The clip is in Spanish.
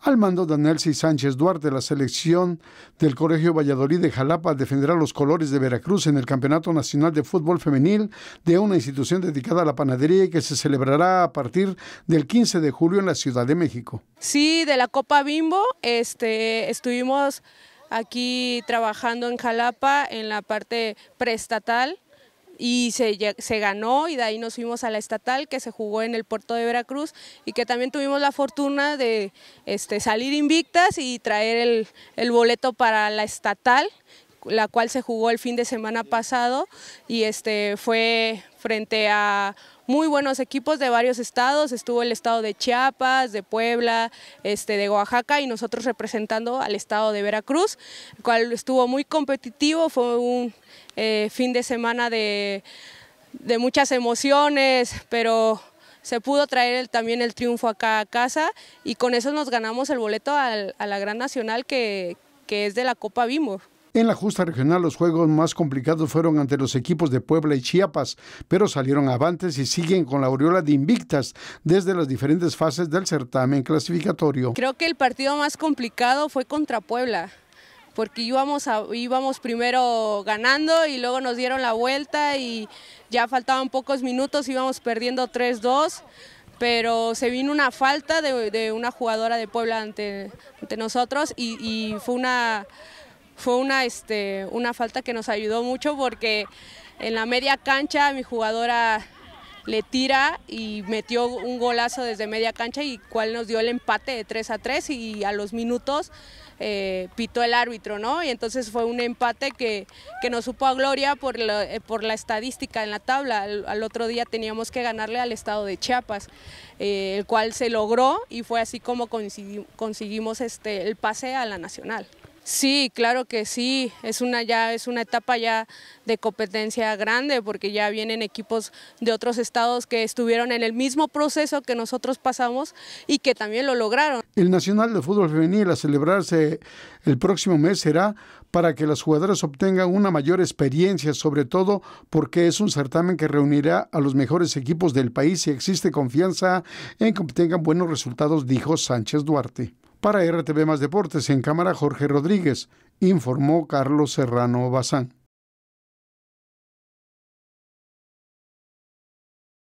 Al mando de Nelson Sánchez Duarte, la selección del Colegio Valladolid de Jalapa defenderá los colores de Veracruz en el Campeonato Nacional de Fútbol Femenil de una institución dedicada a la panadería que se celebrará a partir del 15 de julio en la Ciudad de México. Sí, de la Copa Bimbo este, estuvimos aquí trabajando en Jalapa en la parte preestatal y se, ganó y de ahí nos fuimos a la estatal que se jugó en el puerto de Veracruz y que también tuvimos la fortuna de este, salir invictas y traer el, el boleto para la estatal la cual se jugó el fin de semana pasado y este fue frente a muy buenos equipos de varios estados, estuvo el estado de Chiapas, de Puebla, este, de Oaxaca y nosotros representando al estado de Veracruz, el cual estuvo muy competitivo, fue un eh, fin de semana de, muchas emociones, pero se pudo traer también el triunfo acá a casa y con eso nos ganamos el boleto a la Gran Nacional que, que es de la Copa Bimbo. En la justa regional los juegos más complicados fueron ante los equipos de Puebla y Chiapas, pero salieron avantes y siguen con la aureola de invictas desde las diferentes fases del certamen clasificatorio. Creo que el partido más complicado fue contra Puebla porque íbamos, primero ganando y luego nos dieron la vuelta y ya faltaban pocos minutos, íbamos perdiendo 3-2, pero se vino una falta de, una jugadora de Puebla ante, nosotros y fue una fue una, este, una falta que nos ayudó mucho porque en la media cancha mi jugadora le tira y metió un golazo desde media cancha y cual nos dio el empate de 3 a 3 y a los minutos eh, pitó el árbitro, ¿no? Y entonces fue un empate que, nos supo a gloria por la, eh, estadística en la tabla. Al, otro día teníamos que ganarle al estado de Chiapas, eh, el cual se logró y fue así como conseguimos este, el pase a la nacional. Sí, claro que sí, es una ya es una etapa ya de competencia grande porque ya vienen equipos de otros estados que estuvieron en el mismo proceso que nosotros pasamos y que también lo lograron. El Nacional de Fútbol Femenil a celebrarse el próximo mes será para que las jugadoras obtengan una mayor experiencia, sobre todo porque es un certamen que reunirá a los mejores equipos del país y existe confianza en que obtengan buenos resultados, dijo Sánchez Duarte. Para RTV Más Deportes en cámara Jorge Rodríguez, informó Carlos Serrano Bazán.